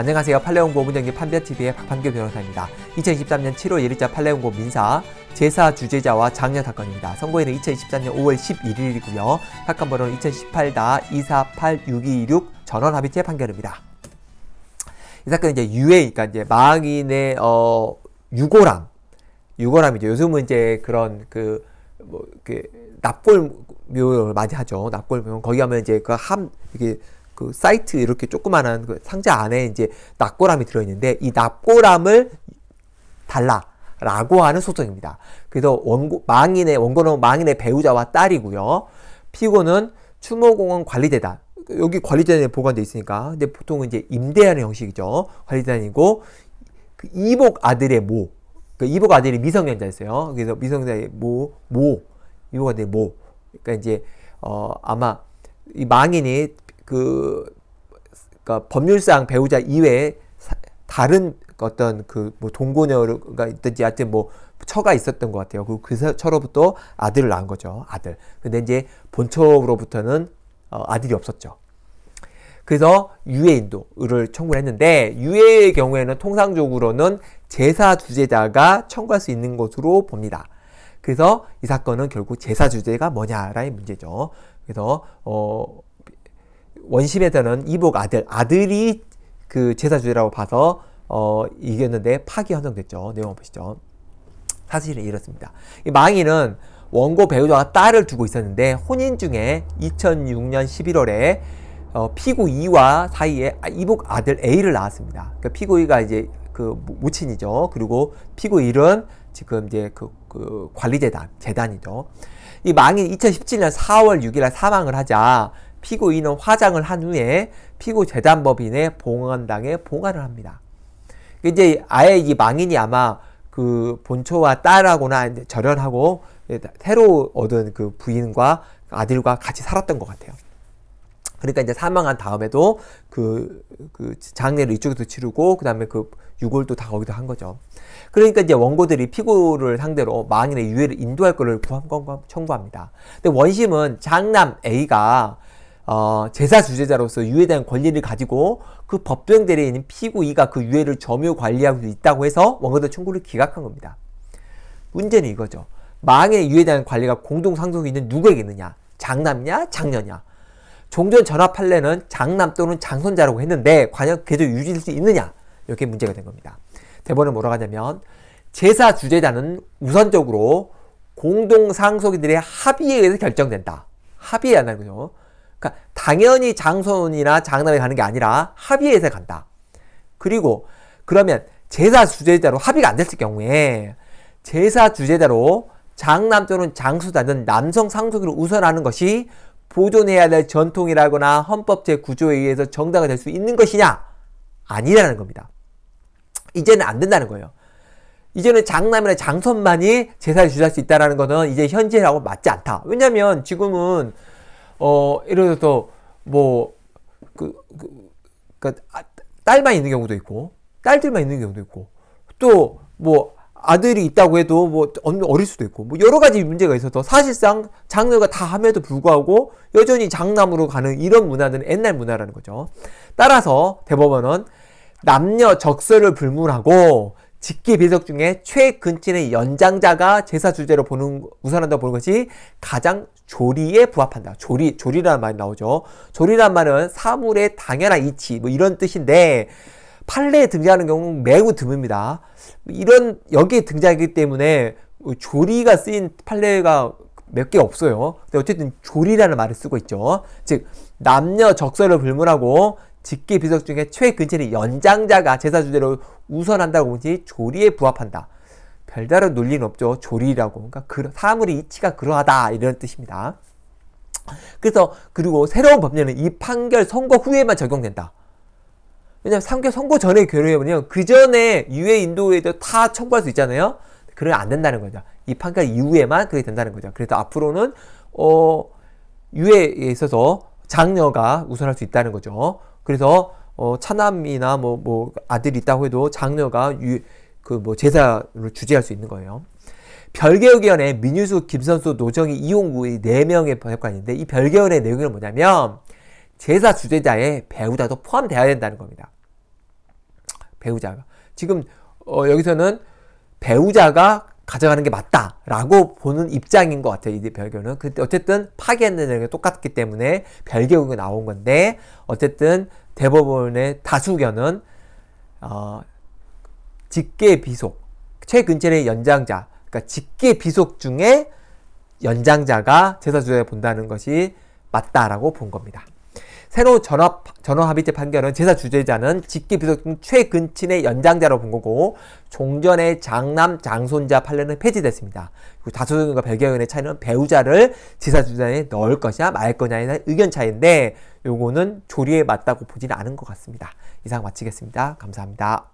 안녕하세요. 팔레온고 문영기 판별TV의 박판규 변호사입니다. 2023년 7월 1일자 팔레온고 민사 제사 주제자와 장려 사건입니다. 선고일은 2023년 5월 11일이고요. 사건 번호는 2018-2486226 전원 합의체 판결입니다. 이 사건은 이제 유해, 그러니까 이제 망인의 어, 유고람, 유고람이죠. 요즘은 이제 그런 그 뭐, 그, 납골묘를 많이 하죠. 납골묘. 거기 가면 이제 그 함, 이게 그 사이트 이렇게 조그만한 그 상자 안에 이제 납고람이 들어있는데 이 납고람을 달라. 라고 하는 소송입니다. 그래서 원고, 망인의, 원고는 망인의 배우자와 딸이고요. 피고는 추모공원 관리대다 여기 관리재단에 보관되어 있으니까. 근데 보통은 이제 임대하는 형식이죠. 관리재단이고, 그 이복 아들의 모. 그 이복 아들이 미성년자였어요. 그래서 미성년자의 모, 모. 이복 아들의 모. 그러니까 이제, 어, 아마 이 망인이 그 그러니까 법률상 배우자 이외에 다른 어떤 그뭐 동고녀가 있든지 하여튼 뭐 처가 있었던 것 같아요. 그, 그 처로부터 아들을 낳은 거죠. 아들. 근데 이제 본처로부터는 어, 아들이 없었죠. 그래서 유해인도를 청구를 했는데 유해의 경우에는 통상적으로는 제사 주제자가 청구할 수 있는 것으로 봅니다. 그래서 이 사건은 결국 제사 주제가 뭐냐라는 문제죠. 그래서 어 원심에서는 이복 아들, 아들이 그 제사주의라고 봐서 어, 이겼는데 파기 헌정됐죠. 내용 보시죠. 사실은 이렇습니다. 망인은 원고 배우자와 딸을 두고 있었는데 혼인 중에 2006년 11월에 어, 피고 2와 사이에 이복 아들 A를 낳았습니다. 그러니까 피고 2가 이제 그 모친이죠. 그리고 피고 1은 지금 이제 그, 그 관리재단, 재단이죠. 이 망인 2017년 4월 6일에 사망을 하자 피고인은 화장을 한 후에 피고 재단법인의 봉헌당에 봉화를 합니다. 이제 아예 이 망인이 아마 그 본초와 딸하고나 절연하고 새로 얻은 그 부인과 아들과 같이 살았던 것 같아요. 그러니까 이제 사망한 다음에도 그, 그 장례를 이쪽에서 치르고 그 다음에 그 유골도 다 거기서 한 거죠. 그러니까 이제 원고들이 피고를 상대로 망인의 유해를 인도할 것을 구한 청구합니다. 근데 원심은 장남 A가 어, 제사 주재자로서 유에 해 대한 권리를 가지고 그 법정 대리에 있는 피고이가 그 유해를 점유 관리하고 있다고 해서 원고들 청구를 기각한 겁니다. 문제는 이거죠. 망의 유에 대한 관리가 공동 상속이 있는 누구에게 있느냐? 장남냐? 장녀냐? 종전 전합 판례는 장남 또는 장손자라고 했는데 과연 계속 유지될 수 있느냐? 이렇게 문제가 된 겁니다. 대본은 뭐라고 하냐면 제사 주제자는 우선적으로 공동 상속인들의 합의에 의해서 결정된다. 합의해야 한는 거죠. 당연히 장손이나 장남에 가는 게 아니라 합의해서 간다. 그리고 그러면 제사 주제자로 합의가 안 됐을 경우에 제사 주제자로 장남 또는 장수자는 남성 상속으로 우선하는 것이 보존해야 될 전통이라거나 헌법 제구조에 의해서 정당화 될수 있는 것이냐? 아니라는 겁니다. 이제는 안 된다는 거예요. 이제는 장남이나 장손만이 제사를 주할 수 있다는 것은 이제 현재라고 맞지 않다. 왜냐면 하 지금은 어, 예를 들어서 뭐, 그, 그, 그니까 아, 딸만 있는 경우도 있고, 딸들만 있는 경우도 있고, 또 뭐, 아들이 있다고 해도 뭐 어릴 수도 있고 뭐 여러 가지 문제가 있어서 사실상 장르가 다 함에도 불구하고 여전히 장남으로 가는 이런 문화는 옛날 문화라는 거죠. 따라서 대법원은 남녀 적설을 불문하고 직계 배석 중에 최근친의 연장자가 제사 주제로 보는 우선한다 고 보는 것이 가장 조리에 부합한다. 조리, 조리라는 말이 나오죠. 조리란 말은 사물의 당연한 이치, 뭐 이런 뜻인데, 판례에 등장하는 경우는 매우 드뭅니다. 이런, 여기에 등장하기 때문에 조리가 쓰인 판례가 몇 개 없어요. 근데 어쨌든 조리라는 말을 쓰고 있죠. 즉, 남녀 적설을 불문하고 직계 비석 중에 최근친인 연장자가 제사 주제로 우선한다고 보지 조리에 부합한다. 별다른 논리는 없죠. 조리라고. 그러니까 그, 사물의 이치가 그러하다 이런 뜻입니다. 그래서 그리고 새로운 법률은 이 판결 선고 후에만 적용된다. 왜냐면 하 상교 선고 전에 결의하면요. 그 전에 유해 인도에도 다 청구할 수 있잖아요. 그러면 안 된다는 거죠. 이 판결 이후에만 그게 된다는 거죠. 그래서 앞으로는 어 유해에 있어서 장녀가 우선할 수 있다는 거죠. 그래서 어 차남이나 뭐뭐 뭐 아들이 있다고 해도 장녀가 유 그뭐 제사를 주재할 수 있는 거예요. 별개의견에 민유수, 김선수, 노정희, 이용구의 4명의 번관인데이 별개의견의 내용은 뭐냐면 제사 주재자의 배우자도 포함되어야 된다는 겁니다. 배우자가. 지금 어 여기서는 배우자가 가져가는 게 맞다라고 보는 입장인 것 같아요. 이 별개는. 근데 그, 어쨌든 파기하는 내 똑같기 때문에 별개 의견이 나온 건데 어쨌든 대법원의 다수견은 어, 직계 비속, 최근절의 연장자, 그러니까 직계 비속 중에 연장자가 제사주에 본다는 것이 맞다라고 본 겁니다. 새로 전업, 전업합의체 판결은 제사 주재자는 직계비속 중 최근친의 연장자로 본 거고 종전의 장남, 장손자 판례는 폐지됐습니다. 그리고 다수의과 별개의견의 차이는 배우자를 제사 주자에 넣을 것이냐 말 거냐에 대한 의견 차이인데 요거는 조리에 맞다고 보지는 않은 것 같습니다. 이상 마치겠습니다. 감사합니다.